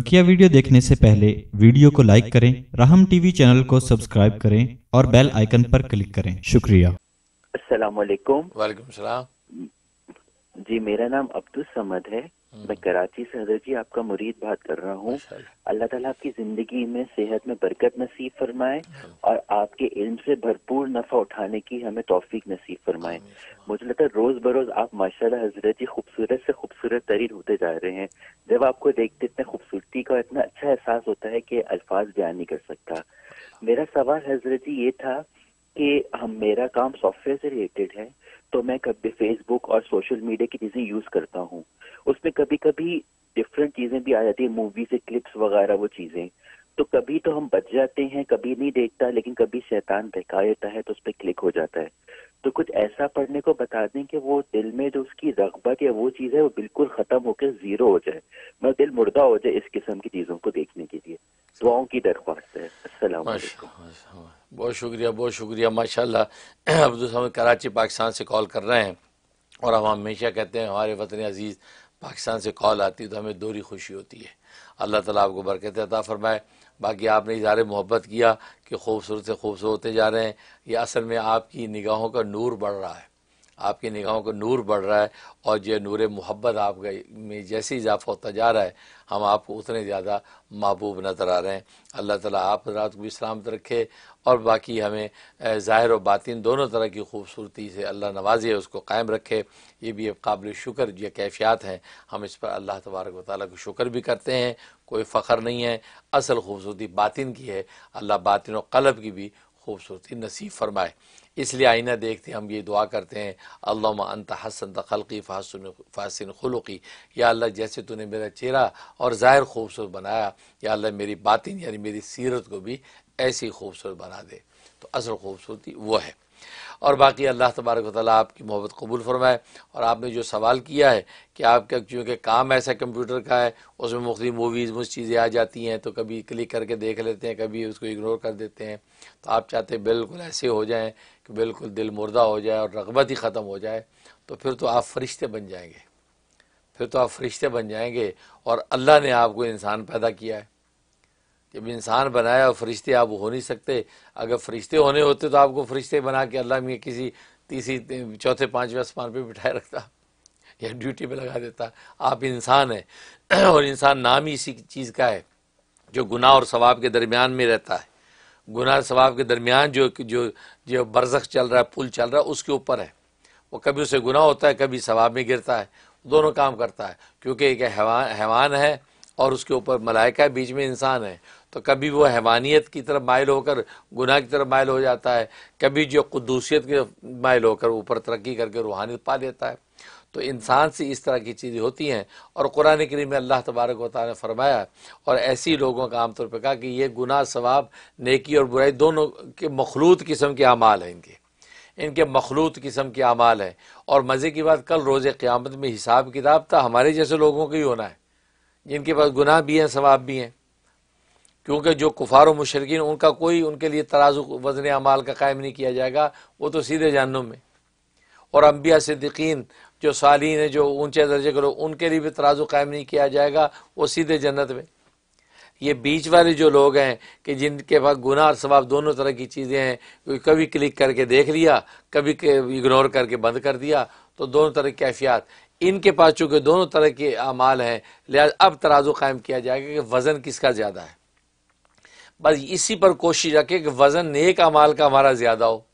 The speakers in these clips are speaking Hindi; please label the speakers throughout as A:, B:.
A: बकिया वीडियो देखने से पहले वीडियो को लाइक करें राहम टीवी चैनल को सब्सक्राइब करें और बेल आइकन पर क्लिक करें शुक्रिया अस्सलाम वाले जी मेरा नाम अब्दुल समद है हम्म। मैं कराची से हजरत जी आपका मुरीद बात कर रहा हूँ अल्लाह ताला आपकी जिंदगी में सेहत में बरकत नसीब फरमाए हम्म। और आपके इल्म से भरपूर नफा उठाने की हमें तोफीक नसीब फरमाए मुझे लगता है रोज बरोज आप माशा हजरत जी खूबसूरत से खूबसूरत तरीर होते जा रहे हैं जब आपको देखते इतने खूबसूरती का इतना अच्छा एहसास होता है कि अल्फाज बयान नहीं कर सकता मेरा सवाल हजरत जी ये था कि हम मेरा काम सॉफ्टवेयर से रिलेटेड है तो मैं कभी फेसबुक और सोशल मीडिया की चीजें यूज करता हूँ उसमें कभी कभी डिफरेंट चीजें भी आ जाती है मूवी से क्लिप्स वगैरह वो चीजें तो कभी तो हम बच जाते हैं कभी नहीं देखता लेकिन कभी शैतान बहका देता है तो उस पर क्लिक हो जाता है तो कुछ ऐसा पढ़ने को बता दें कि वो दिल में जो उसकी रगबत या वो चीज़ है वो बिल्कुल ख़त्म होकर ज़ीरो हो जाए मतलब दिल मुर्दा हो जाए इस किस्म की चीज़ों को देखने के लिए दुआओं की दरख्वास्त है असला
B: बहुत शुक्रिया बहुत शुक्रिया माशाल्लाह अब्दुल कराची पाकिस्तान से कॉल कर रहे हैं और हम हमेशा कहते हैं हमारे वतन अजीज़ पाकिस्तान से कॉल आती है तो हमें दोहरी खुशी होती है अल्लाह ताला आपको बरकत अता फरमाए बाकी आपने इजहार मोहब्बत किया कि खूबसूरत से खूबसूरत होते जा रहे हैं ये असल में आपकी निगाहों का नूर बढ़ रहा है आपकी निगाहों का नूर बढ़ रहा है और जो नूर मोहब्बत आप में जैसे इजाफा होता जा रहा है हम आपको उतने ज़्यादा महबूब नज़र आ रहे हैं अल्लाह ताला आप रात को भी सलामत रखे और बाकी हमें ज़ाहिर और बातिन दोनों तरह की खूबसूरती से अल्लाह नवाजे उसको कायम रखे ये भी एक काबिल शुक्र ये कैफियात हैं हम इस पर अल्लाह तबारक वाली को शुक्र भी करते हैं कोई फ़ख्र नहीं है असल खूबसूरती बातिन की है अल्लाह बातिन और कलब की भी खूबसूरती नसीब फरमाए इसलिए आईना देखते हैं हम ये दुआ करते हैं अल्लाह अंत हसन तखलकी फासन फासन खलुकी या अल्लाह जैसे तूने मेरा चेहरा और ज़ाहिर खूबसूरत बनाया या अल्लाह मेरी बातिन यानी मेरी सीरत को भी ऐसी खूबसूरत बना दे तो असल खूबसूरती वो है और बाकी अल्लाह तबारक वाली आपकी मोहब्बत कबूल फरमाए और आपने जो सवाल किया है कि आपका चूँकि काम ऐसा कंप्यूटर का है उसमें मुख्त मूवीज़ मुझ चीज़ें आ जाती हैं तो कभी क्लिक करके देख लेते हैं कभी उसको इग्नोर कर देते हैं तो आप चाहते बिल्कुल ऐसे हो जाएँ कि बिल्कुल दिल मुर्दा हो जाए और रगबत ही ख़त्म हो जाए तो फिर तो आप फरिश्ते बन जाएंगे फिर तो आप फरिश्ते बन जाएंगे और अल्लाह ने आपको इंसान पैदा किया है जब इंसान बनाया और फरिश्ते आप हो नहीं सकते अगर फरिश्ते होने होते तो आपको फरिश्ते बना के अल्लाह में किसी तीसरी चौथे पाँचवें आसमान पर बिठाए रखता या ड्यूटी पे लगा देता आप इंसान हैं और इंसान नाम ही इसी चीज़ का है जो गुनाह और सवाब के दरमियान में रहता है गुनाह सवाब के दरमियान जो जो जो बरसक चल रहा है पुल चल रहा है उसके ऊपर है वो कभी उसे गुनाह होता है कभी सवाब में गिरता है दोनों काम करता है क्योंकि एक हैवान हैवान है और उसके ऊपर मलाइका बीच में इंसान है तो कभी वो हैवानियत की तरफ मायल होकर गुनाह की तरफ मायल हो जाता है कभी जो खुदूसियत की मायल होकर ऊपर तरक्की करके रूहानियत पा लेता है तो इंसान से इस तरह की चीज़ें होती हैं और कुरान करीम में अल्लाह तबारक वाली ने फरमाया और ऐसी लोगों का आमतौर पर कहा कि ये गुनाह सवाब नेकी और बुराई दोनों के मखलूत किस्म के अमाल हैं इनके इनके मखलूत किस्म के अमाल हैं और मज़े की बात कल रोज़ क़्यामत में हिसाब किताब था तो हमारे जैसे लोगों का ही होना है जिनके पास गुनाह भी हैं सवाब भी हैं क्योंकि जो कुफार व मुशरकिन उनका कोई उनके लिए तराजु वजन अमाल का कायम नहीं किया जाएगा वो तो सीधे जहनम में और अम्बिया सिद्दीकीन जो सालीन है जो ऊंचे दर्जे के लोग उनके लिए भी तराजु कायम नहीं किया जाएगा वो सीधे जन्नत में ये बीच वाले जो लोग हैं कि जिनके पास गुना और सवाब दोनों तरह की चीज़ें हैं कभी क्लिक करके देख लिया कभी इग्नोर करके बंद कर दिया तो दोनों तरह की कैफियात इनके पास चूँकि दोनों तरह के अमाल हैं लिहाजा अब तराजु कायम किया जाएगा कि वज़न किसका ज़्यादा है बस इसी पर कोशिश रखें कि वज़न नेक अमाल का हमारा ज़्यादा हो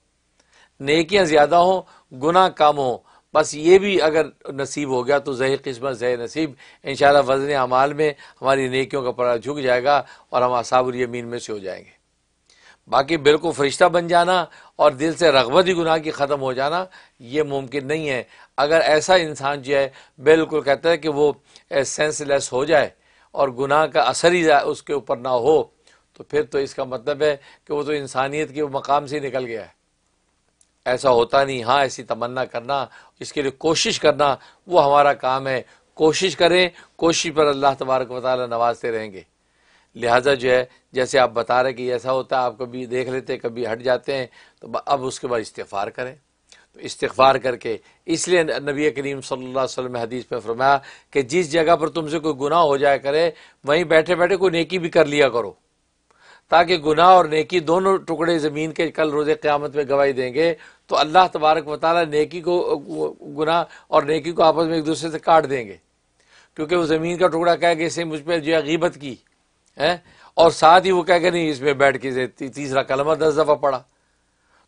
B: नेकियाँ ज़्यादा हों गुना कम हो बस ये भी अगर नसीब हो गया तो जही किस्मत जय नसीब इन वज़न अमाल में हमारी नेकियों का पड़ा झुक जाएगा और हम असाबुल यमीन में से हो जाएंगे बाकी बिल्कुल फरिश्ता बन जाना और दिल से रगबत ही गुनाह की ख़त्म हो जाना ये मुमकिन नहीं है अगर ऐसा इंसान जो है बिल्कुल कहता है कि वो सेंसलेस हो जाए और गुनाह का असर ही उसके ऊपर ना हो तो फिर तो इसका मतलब है कि वो तो इंसानियत के मकाम से निकल गया है ऐसा होता नहीं हाँ ऐसी तमन्ना करना इसके लिए कोशिश करना वो हमारा काम है कोशिश करें कोशिश पर अल्लाह तबारक वाल नवाजते रहेंगे लिहाजा जो है जैसे आप बता रहे कि ऐसा होता है आप कभी देख लेते कभी हट जाते हैं तो अब उसके बाद इस्तफ़ार करें तो इस्तफ़ार करके इसलिए नबी करीम सल्लल्लाहु अलैहि वसल्लम हदीस पर फरमाया कि जिस जगह पर तुमसे कोई गुनाह हो जाए करे वहीं बैठे बैठे कोई नेकी भी कर लिया करो ताकि गुनाह और नेकी दोनों टुकड़े ज़मीन के कल रोज़ क़्यामत में गवाही देंगे तो अल्लाह तबारक वाली नेकी को गुनाह और नेकी को आपस में एक दूसरे से काट देंगे क्योंकि वो ज़मीन का टुकड़ा कह गया इसे मुझ पर जो है की है और साथ ही वो कह गया नहीं इसमें बैठ के तीसरा कलमा दस दफ़ा पड़ा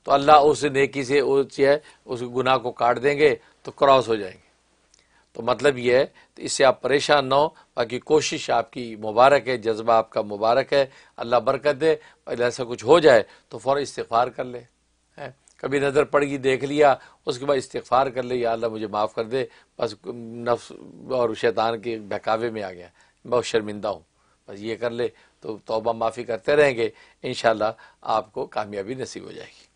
B: तो अल्लाह उस नेकी से उस उस गुनाह को काट देंगे तो क्रॉस हो जाएंगे तो मतलब ये है तो इससे आप परेशान ना हो बाकी कोशिश आपकी मुबारक है जज्बा आपका मुबारक है अल्लाह बरकत दे पहले ऐसा कुछ हो जाए तो फ़ौर इस्तफ़ार कर ले है कभी नज़र पड़ गई देख लिया उसके बाद इस्तफ़ार कर ले या अल्लाह मुझे माफ़ कर दे बस नफ्स और शैतान के बहकावे में आ गया बहुत शर्मिंदा हूँ बस ये कर ले तो तौबा माफ़ी करते रहेंगे इन आपको कामयाबी नसीब हो जाएगी